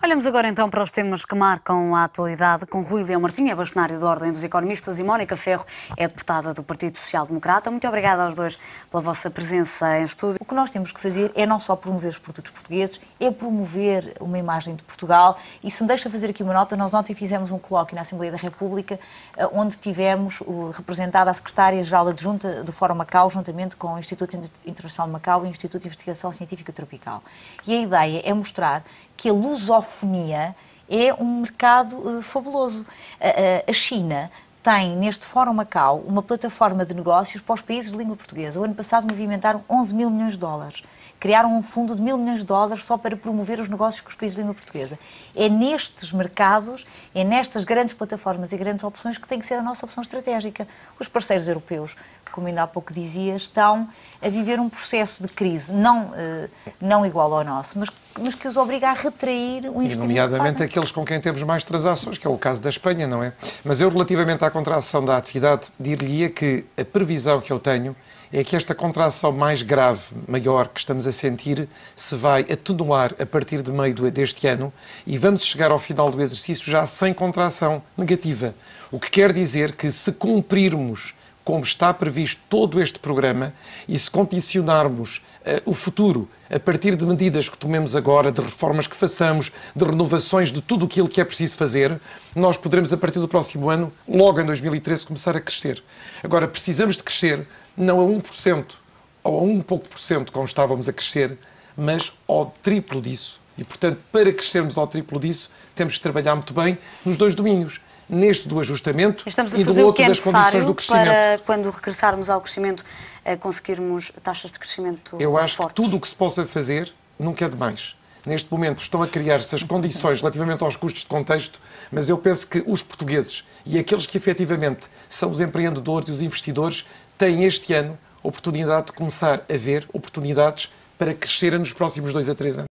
Olhamos agora então para os temas que marcam a atualidade com Rui Leão Martinho, é bastonário da Ordem dos Economistas, e Mónica Ferro, é deputada do Partido Social Democrata. Muito obrigada aos dois pela vossa presença em estúdio. O que nós temos que fazer é não só promover os produtos portugueses, é promover uma imagem de Portugal. E se me deixa fazer aqui uma nota, nós ontem fizemos um colóquio na Assembleia da República, eh, onde tivemos representada a secretária-geral adjunta do Fórum Macau, juntamente com o Instituto Internacional de Macau e o Instituto de Investigação Científica Tropical. E a ideia é mostrar que a lusofonia é um mercado eh, fabuloso. a China tem neste Fórum Macau uma plataforma de negócios para os países de língua portuguesa. O ano passado movimentaram 11 mil milhões de dólares. Criaram um fundo de mil milhões de dólares só para promover os negócios com os países de língua portuguesa. É nestes mercados, é nestas grandes plataformas e grandes opções que tem que ser a nossa opção estratégica. Os parceiros europeus, como ainda há pouco dizia, estão a viver um processo de crise, não, eh, não igual ao nosso, mas mas que os obriga a retrair o investimento. E nomeadamente aqueles com quem temos mais transações, que é o caso da Espanha, não é? Mas eu, relativamente à contração da atividade, diria que a previsão que eu tenho é que esta contração mais grave, maior, que estamos a sentir, se vai atenuar a partir de meio deste ano e vamos chegar ao final do exercício já sem contração negativa. O que quer dizer que, se cumprirmos como está previsto todo este programa, e se condicionarmos uh, o futuro a partir de medidas que tomemos agora, de reformas que façamos, de renovações, de tudo aquilo que é preciso fazer, nós poderemos, a partir do próximo ano, logo em 2013, começar a crescer. Agora, precisamos de crescer não a 1% ou a um pouco por cento, como estávamos a crescer, mas ao triplo disso. E, portanto, para crescermos ao triplo disso, temos que trabalhar muito bem nos dois domínios neste do ajustamento e do outro é das condições do crescimento. Para quando regressarmos ao crescimento, eh, conseguirmos taxas de crescimento Eu acho fortes. que tudo o que se possa fazer nunca é demais. Neste momento estão a criar-se as condições relativamente aos custos de contexto, mas eu penso que os portugueses e aqueles que efetivamente são os empreendedores e os investidores têm este ano oportunidade de começar a ver oportunidades para crescerem nos próximos dois a três anos.